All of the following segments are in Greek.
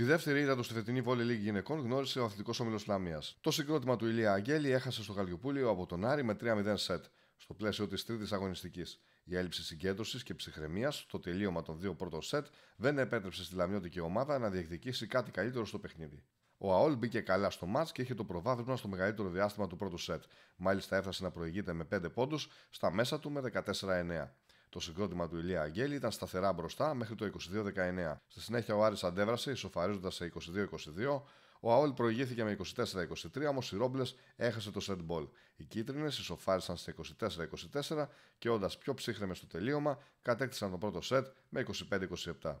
Τη δεύτερη ήταν του στη φετινή Βόλη Λίγη Γυναικών γνώρισε ο αθλητικός όμιλος λαμία. Το συγκρότημα του Ηλία Αγγέλη έχασε στο γαλλιοπούλιο από τον Άρη με 3-0 σετ στο πλαίσιο της τρίτης αγωνιστικής. Η έλλειψη συγκέντρωσης και ψυχραιμίας στο τελείωμα των δύο πρώτων σετ δεν επέτρεψε στη λαμιώτικη ομάδα να διεκδικήσει κάτι καλύτερο στο παιχνίδι. Ο Αόλ μπήκε καλά στο μάτ και είχε το προβάδισμα στο μεγαλύτερο διάστημα του πρώτου σετ. Μάλιστα έφτασε να προηγείται με 5 πόντους στα μέσα του με 14-9. Το συγκρότημα του Ηλία Αγγέλη ήταν σταθερά μπροστά μέχρι το 22-19. Στη συνέχεια ο Άρης αντέβρασε, ισοφαρίζοντας σε 22-22. Ο Αόλ προηγήθηκε με 24-23, όμω οι Ρόμπλες έχασε το σετ ball. Οι κίτρινες ισοφάρισαν σε 24-24 και όντας πιο ψύχρεμες στο τελείωμα, κατέκτησαν το πρώτο σετ με 25-27.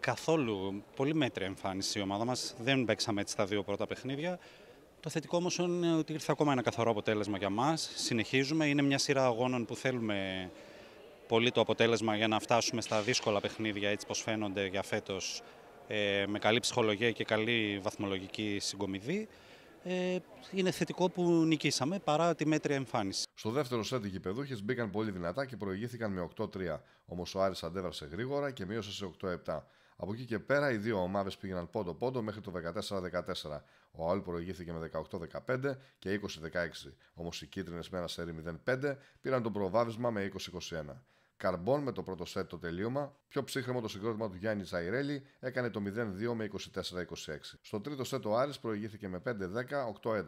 Καθόλου πολύ μέτρια εμφάνιση η ομάδα μας. Δεν παίξαμε έτσι τα δύο πρώτα παιχνίδια. Το θετικό όμως είναι ότι ήρθε ακόμα ένα καθαρό αποτέλεσμα για μας. Συνεχίζουμε. Είναι μια σειρά αγώνων που θέλουμε πολύ το αποτέλεσμα για να φτάσουμε στα δύσκολα παιχνίδια έτσι πως φαίνονται για φέτος ε, με καλή ψυχολογία και καλή βαθμολογική συγκομιδή. Ε, είναι θετικό που νικήσαμε παρά τη μέτρια εμφάνιση. Στο δεύτερο σετ οι γηπεδούχε μπήκαν πολύ δυνατά και προηγήθηκαν με 8-3. Όμως ο Άρης αντέδρασε γρήγορα και μείωσε σε 8-7. Από εκεί και πέρα οι δύο ομάδες πήγαιναν πόντο-πόντο μέχρι το 14-14. Ο Αόλ προηγήθηκε με 18-15 και 20-16. Όμως οι κίτρινες με ένα σερι 0-5 πήραν το προβάδισμα με 20-21. Καρμπών με το πρώτο σετ το τελείωμα. Πιο ψύχρεμο το συγκρότημα του Γιάννης Τζαϊρέλη έκανε το 0-2 με 24-26. Στο τρίτο σετ ο Άρης προηγήθηκε με 5-10, 8-11.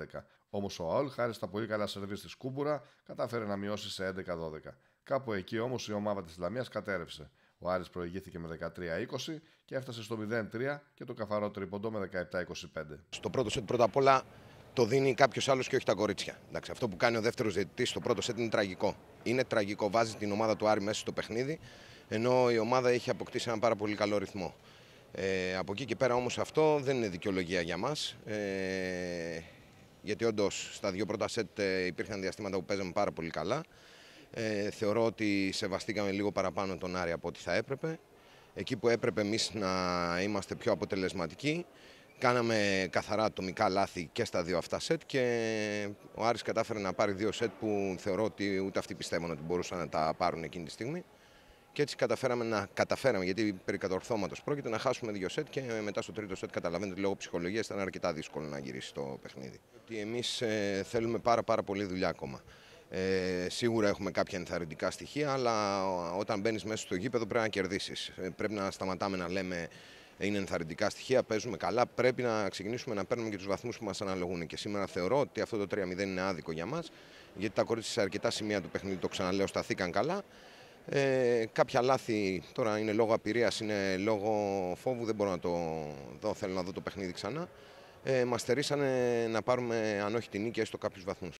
Όμω ο Αόλ, χάρη στα πολύ καλά σερβίς της Κούμπουρα, κατάφερε να μειώσει σε 11-12. Κάπου εκεί όμως η ομάδα της Λαμίας κατέρευσε. Ο Άρης προηγήθηκε με 13-20 και έφτασε στο 0-3 και το καθαρό τρίποντο με 17-25. Στο πρώτο σετ πρώτα απ' όλα το δίνει κάποιος άλλος και όχι τα κορίτσια. Εντάξει, αυτό που κάνει ο δεύτερος διαιτητής στο πρώτο σετ είναι τραγικό. Είναι τραγικό. Βάζει την ομάδα του Άρη μέσα στο παιχνίδι, ενώ η ομάδα έχει αποκτήσει ένα πάρα πολύ καλό ρυθμό. Ε, από εκεί και πέρα όμως αυτό δεν είναι δικαιολογία για μας. Ε, γιατί όντως στα δύο πρώτα σετ ε, υπήρχαν διαστήματα που παίζαμε πάρα πολύ καλά. Ε, θεωρώ ότι σεβαστήκαμε λίγο παραπάνω τον Άρη από ό,τι θα έπρεπε. Εκεί που έπρεπε εμείς να είμαστε πιο αποτελεσματικοί, κάναμε καθαρά ατομικά λάθη και στα δύο αυτά σετ και ο Άρης κατάφερε να πάρει δύο σετ που θεωρώ ότι ούτε αυτοί πιστεύουν ότι μπορούσαν να τα πάρουν εκείνη τη στιγμή. Και έτσι καταφέραμε να καταφέραμε, γιατί περί κατορθώματος πρόκειται να χάσουμε δύο σετ και μετά στο τρίτο σετ καταλαβαίνετε ότι λόγω ψυχολογίας ήταν αρκετά δύσκολο να γυρίσει το παιχνίδι. Ότι εμείς ε, θέλουμε πάρα, πάρα πολύ δουλειά ακόμα. Ε, σίγουρα έχουμε κάποια ενθαρρυντικά στοιχεία, αλλά όταν μπαίνεις μέσα στο γήπεδο πρέπει να κερδίσεις. Ε, πρέπει να σταματάμε να λέμε είναι ενθαρρυντικά στοιχεία, παίζουμε καλά. Πρέπει να ξεκινήσουμε να παίρνουμε και τους βαθμούς που μας αναλογούν. Και σήμερα θεωρώ ότι αυτό το 3-0 είναι άδικο για μας, γιατί τα κορίτσια σε αρκετά σημεία του παιχνιδιού, το ξαναλέω, σταθήκαν καλά. Ε, κάποια λάθη τώρα είναι λόγω απειρίας, είναι λόγω φόβου, δεν μπορώ να το δω. Θέλω να δω το παιχνίδι ξανά. Ε, μας να πάρουμε, αν όχι την νίκη, έστω κάποιους βαθμούς.